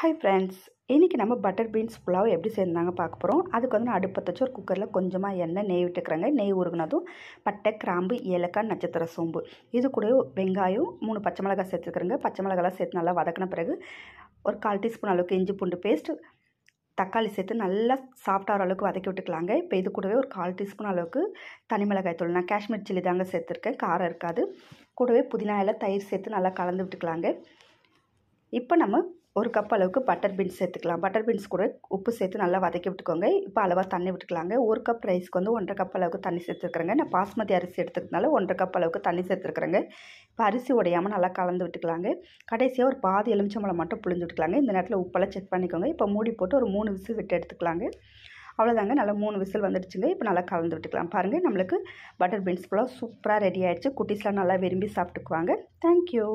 hi friends இன்றைக்கி நம்ம butter beans pulao எப்படி சேர்ந்தாங்க பார்க்க போகிறோம் அதுக்கு வந்து நான் அடுப்பத்தை தச்சு ஒரு குக்கரில் கொஞ்சமாக எண்ணெய் நெய் விட்டுக்கிறேங்க நெய் உருகுனதும் பட்டை கிராம்பு ஏலக்காய் நட்சத்திர சோம்பு இது கூட வெங்காயம் மூணு பச்சை மிளகாய் சேர்த்துக்கிறேங்க பச்சை மிளகாலாம் சேர்த்து நல்லா வதக்கின பிறகு ஒரு கால் டீஸ்பூன் அளவுக்கு இஞ்சி பூண்டு பேஸ்ட் தக்காளி சேர்த்து நல்லா சாஃப்டாகிற அளவுக்கு வதக்கி விட்டுக்கலாங்க இப்போ இது கூடவே ஒரு கால் டீஸ்பூன் அளவுக்கு தனி மிளகாய் தூள் நான் காஷ்மீர் சில்லி தாங்க சேர்த்துருக்கேன் காரம் இருக்காது கூடவே புதினா இலை தயிர் சேர்த்து நல்லா கலந்து விட்டுக்கலாங்க இப்போ நம்ம ஒரு கப் அளவுக்கு பட்டர் பீன்ஸ் சேர்த்துக்கலாம் பட்டர் பீன்ஸ் கூட உப்பு சேர்த்து நல்லா வதக்கி விட்டுக்கோங்க இப்போ அளவாக தண்ணி விட்டுக்கலாங்க ஒரு கப் ரைஸ்க்கு வந்து ஒன்றரை கப் அளவுக்கு தண்ணி சேர்த்துருக்குறேங்க நான் பாஸ்மதி அரிசி எடுத்துக்கிறதுனால ஒன்றரை கப் அளவுக்கு தண்ணி சேர்த்துருக்குறேங்க இப்போ அரிசி உடையாமல் நல்லா கலந்து விட்டுக்கலாங்க கடைசியாக ஒரு பாதி எலுமிச்சம்பழம் மட்டும் புளிஞ்சு விட்டுக்கலாங்க இந்த நேரத்தில் உப்பெல்லாம் செக் பண்ணிக்கோங்க இப்போ மூடி போட்டு ஒரு மூணு விசில் விட்டு எடுத்துக்கலாங்க அவ்வளோதாங்க நல்லா மூணு விசில் வந்துடுச்சுங்க இப்போ நல்லா கலந்து விட்டுக்கலாம் பாருங்கள் நம்மளுக்கு பட்டர் பீன்ஸ் ஃபுல்லாக சூப்பராக ரெடி ஆகிடுச்சு குட்டீஸ்லாம் நல்லா விரும்பி சாப்பிட்டுக்குவாங்க தேங்க்யூ